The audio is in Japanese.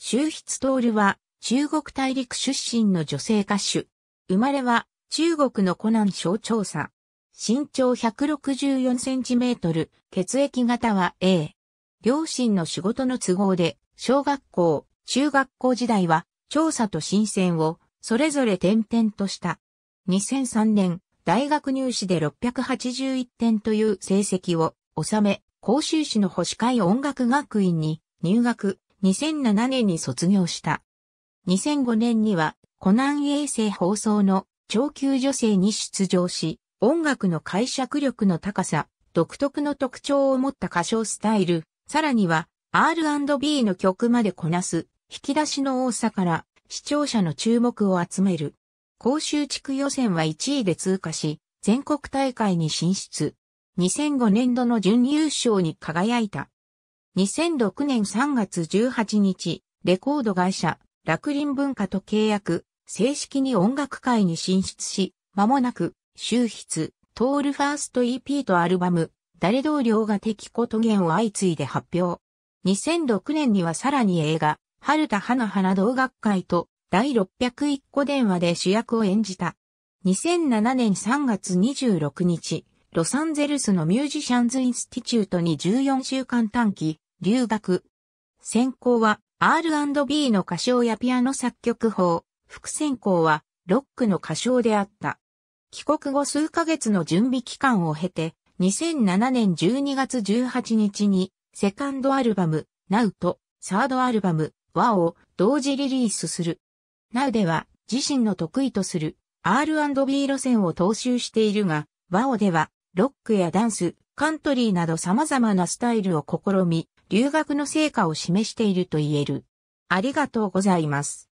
周筆徹は中国大陸出身の女性歌手。生まれは中国の湖南省長査。身長164センチメートル、血液型は A。両親の仕事の都合で、小学校、中学校時代は、調査と新鮮を、それぞれ点々とした。2003年、大学入試で681点という成績を収め、甲州市の保守会音楽学院に入学。2007年に卒業した。2005年にはコナン衛星放送の超級女性に出場し、音楽の解釈力の高さ、独特の特徴を持った歌唱スタイル、さらには R&B の曲までこなす引き出しの多さから視聴者の注目を集める。公衆地区予選は1位で通過し、全国大会に進出。2005年度の準優勝に輝いた。2006年3月18日、レコード会社、楽林文化と契約、正式に音楽界に進出し、間もなく、修筆、トールファースト EP とアルバム、誰同僚が敵こと言を相次いで発表。2006年にはさらに映画、春田花花同学会と第601個電話で主役を演じた。2007年3月26日、ロサンゼルスのミュージシャンズインスティチュートに14週間短期留学。専攻は R&B の歌唱やピアノ作曲法、副専攻はロックの歌唱であった。帰国後数ヶ月の準備期間を経て、2007年12月18日に、セカンドアルバム、Now と、サードアルバム、和を同時リリースする。Now では、自身の得意とする R&B 路線を踏襲しているが、ワオでは、ロックやダンス、カントリーなど様々なスタイルを試み、留学の成果を示していると言える。ありがとうございます。